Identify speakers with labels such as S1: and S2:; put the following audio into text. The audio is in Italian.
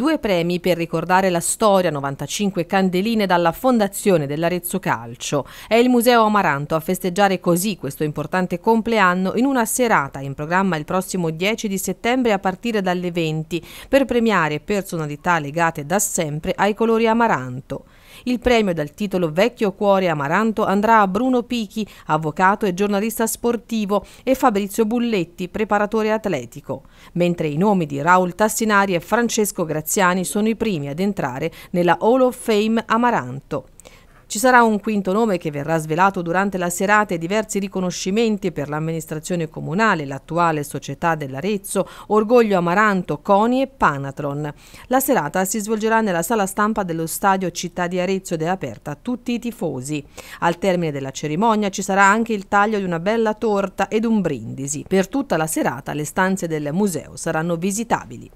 S1: due premi per ricordare la storia, 95 candeline dalla fondazione dell'Arezzo Calcio. È il Museo Amaranto a festeggiare così questo importante compleanno in una serata in programma il prossimo 10 di settembre a partire dalle 20 per premiare personalità legate da sempre ai colori amaranto. Il premio dal titolo Vecchio Cuore Amaranto andrà a Bruno Pichi, avvocato e giornalista sportivo, e Fabrizio Bulletti, preparatore atletico, mentre i nomi di Raul Tassinari e Francesco Graziani Graziani sono i primi ad entrare nella Hall of Fame Amaranto. Ci sarà un quinto nome che verrà svelato durante la serata e diversi riconoscimenti per l'amministrazione comunale, l'attuale società dell'Arezzo, Orgoglio Amaranto, Coni e Panatron. La serata si svolgerà nella sala stampa dello stadio Città di Arezzo ed è aperta a tutti i tifosi. Al termine della cerimonia ci sarà anche il taglio di una bella torta ed un brindisi. Per tutta la serata le stanze del museo saranno visitabili.